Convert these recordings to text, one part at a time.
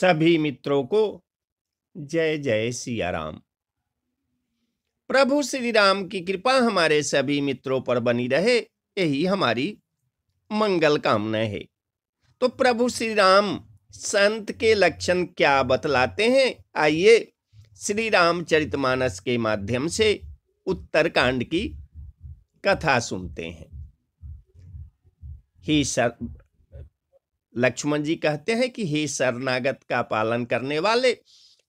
सभी मित्रों को जय जय सिया राम प्रभु श्री राम की कृपा हमारे सभी मित्रों पर बनी रहे यही हमारी मंगल कामना है तो प्रभु श्री राम संत के लक्षण क्या बतलाते हैं आइए श्री रामचरितमानस के माध्यम से उत्तर कांड की कथा सुनते हैं ही सर लक्ष्मण जी कहते हैं कि हे शरणागत का पालन करने वाले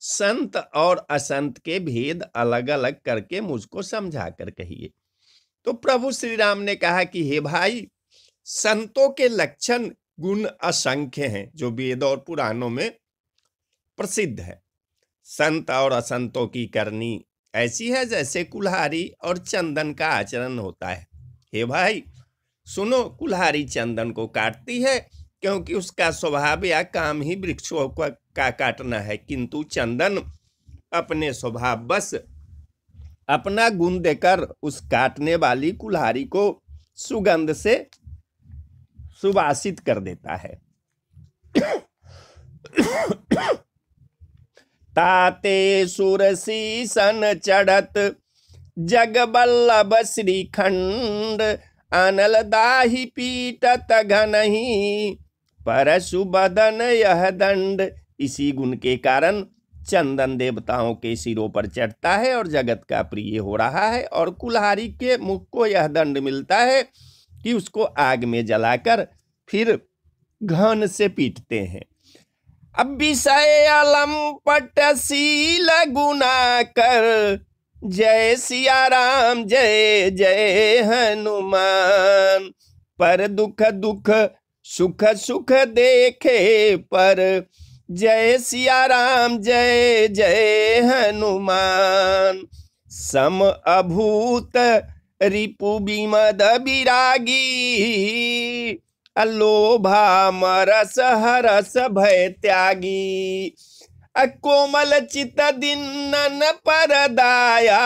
संत और असंत के भेद अलग अलग करके मुझको समझा कर कहिए तो प्रभु श्री राम ने कहा कि हे भाई संतों के लक्षण गुण असंख्य हैं जो वेद और पुराणों में प्रसिद्ध है संत और असंतों की करनी ऐसी है जैसे कुल्हारी और चंदन का आचरण होता है हे भाई सुनो कुल्हारी चंदन को काटती है क्योंकि उसका स्वभाव या काम ही वृक्षों का, का काटना है किंतु चंदन अपने स्वभाव बस अपना गुण देकर उस काटने वाली कुल्हारी को सुगंध से सुवासित कर देता है ताते सुरसी सन चढ़त बल्लभ श्रीखंड अनल दाही पीटत घन ही पर सुबदन यह दंड इसी गुण के कारण चंदन देवताओं के सिरों पर चढ़ता है और जगत का प्रिय हो रहा है और कुल्हारी के मुख को यह दंड मिलता है कि उसको आग में जलाकर फिर घन से पीटते हैं अब विषय अलम सील गुना कर जय सिया राम जय जय हनुमान पर दुख दुख सुख सुख देखे पर जय सिया राम जय जय हनुमान सम अभूत रिपु बिमद विरागी अलोभा मरस हरस भय त्यागी अकोमल चित दिनन दाया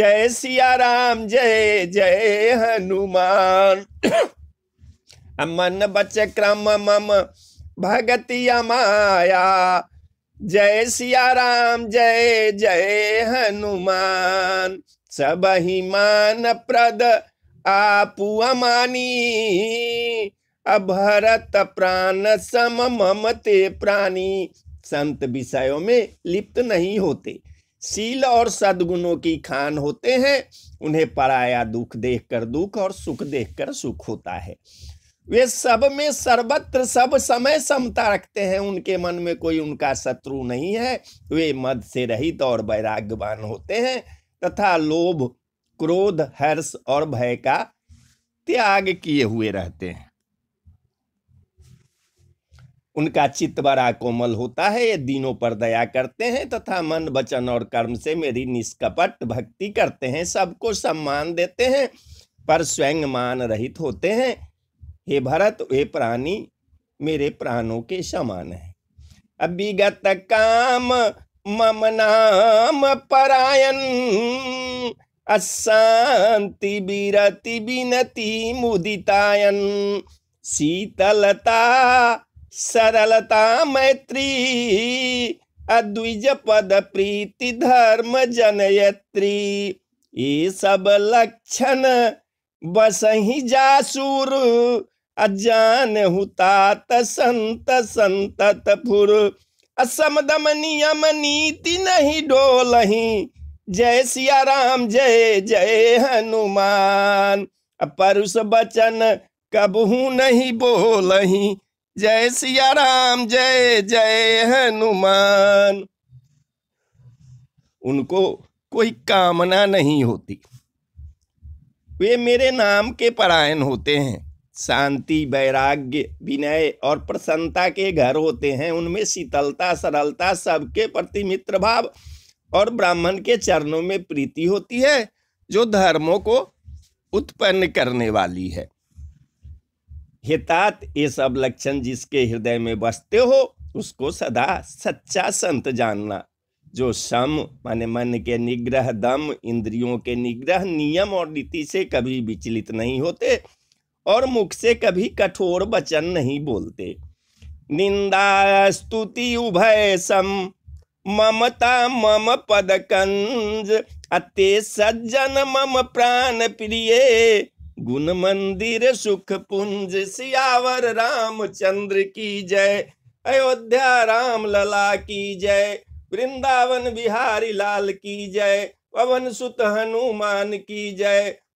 जय सिया राम जय जय हनुमान मन बच क्रम मम भगतिया माया जय सिया राम जय जय हनुमान सब ही मान प्रद आपु अमानी अभरत प्राण सम ममते प्राणी संत विषयों में लिप्त नहीं होते सील और सदगुणों की खान होते हैं उन्हें पराया दुख देखकर दुख और सुख देखकर सुख होता है वे सब में सर्वत्र सब समय समता रखते हैं उनके मन में कोई उनका शत्रु नहीं है वे मद से रहित और वैराग्यवान होते हैं तथा लोभ क्रोध हर्ष और भय का त्याग किए हुए रहते हैं उनका चित्त बड़ा कोमल होता है ये दिनों पर दया करते हैं तथा मन वचन और कर्म से मेरी निष्कपट भक्ति करते हैं सबको सम्मान देते हैं पर स्वयं मान रहित होते हैं हे भरत हे प्राणी मेरे प्राणों के समान है अभिगत काम मम नाम परायन अशांति विरति बिनती मुदितायन शीतलता सरलता मैत्री अद्विज पद प्रीति धर्म जनयत्री ये सब लक्षण बसही जासूर अजान हुतात संत संतत फुर असम दम नियम नीति नहीं डोलही जय सिया राम जय जय हनुमान परुष बचन कबहू नहीं बोलही जय सिया राम जय जय हनुमान उनको कोई कामना नहीं होती वे मेरे नाम के परायण होते हैं शांति वैराग्य विनय और प्रसन्नता के घर होते हैं उनमें शीतलता सरलता सबके प्रति मित्र भाव और ब्राह्मण के चरणों में प्रीति होती है जो धर्मों को उत्पन्न करने वाली है हितात ये सब लक्षण जिसके हृदय में बसते हो उसको सदा सच्चा संत जानना जो सम माने मन के निग्रह दम इंद्रियों के निग्रह नियम और नीति से कभी विचलित नहीं होते और मुख से कभी कठोर वचन नहीं बोलते निंदा स्तुति उभय सम ममता मम पद कंज अत्य सज्जन मम प्राण प्रिय गुण मंदिर सुख पुंज सियावर रामचंद्र की जय अयोध्या राम लला की जय वृंदावन बिहारी लाल की जय पवन सुत हनुमान की जय